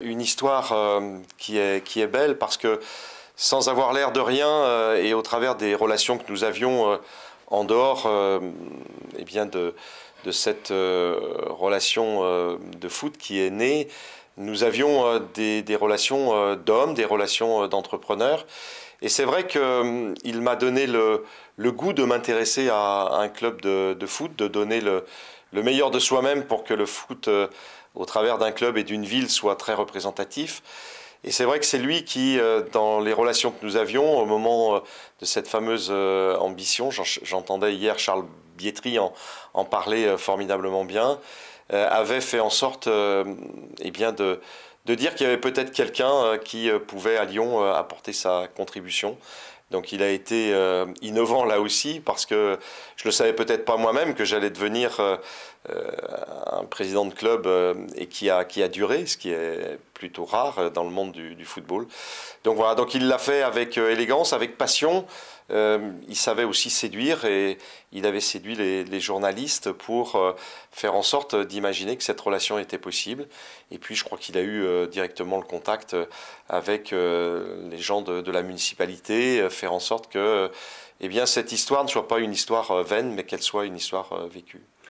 Une histoire euh, qui, est, qui est belle parce que sans avoir l'air de rien euh, et au travers des relations que nous avions euh, en dehors et eh bien de, de cette relation de foot qui est née, nous avions des, des, relations d'hommes, des relations d'entrepreneurs. Et c'est vrai qu'il m'a donné le, le, goût de m'intéresser à, à, un club de, de foot, de donner le, le meilleur de soi-même pour que le foot, euh, au travers d'un club et d'une ville, soit très représentatif. Et c'est vrai que c'est lui qui, euh, dans les relations que nous avions au moment euh, de cette fameuse ambition, j'entendais hier Charles Bietri en, parler formidablement bien, avait fait en sorte eh bien de, de dire qu'il y avait peut-être quelqu'un qui pouvait à Lyon apporter sa contribution. Donc il a été euh, innovant là aussi parce que je le savais peut-être pas moi-même que j'allais devenir euh, euh, un président de club et qui a, qui a duré, ce qui est plutôt rare dans le monde du, football. Donc voilà, donc il l'a fait avec élégance, avec passion. il savait aussi séduire et il avait séduit les, journalistes pour faire en sorte d'imaginer que cette relation était possible. Et puis je crois qu'il a eu directement le contact avec les gens de la municipalité faire en sorte que eh bien, cette histoire ne soit pas une histoire euh, vaine, mais qu'elle soit une histoire euh, vécue.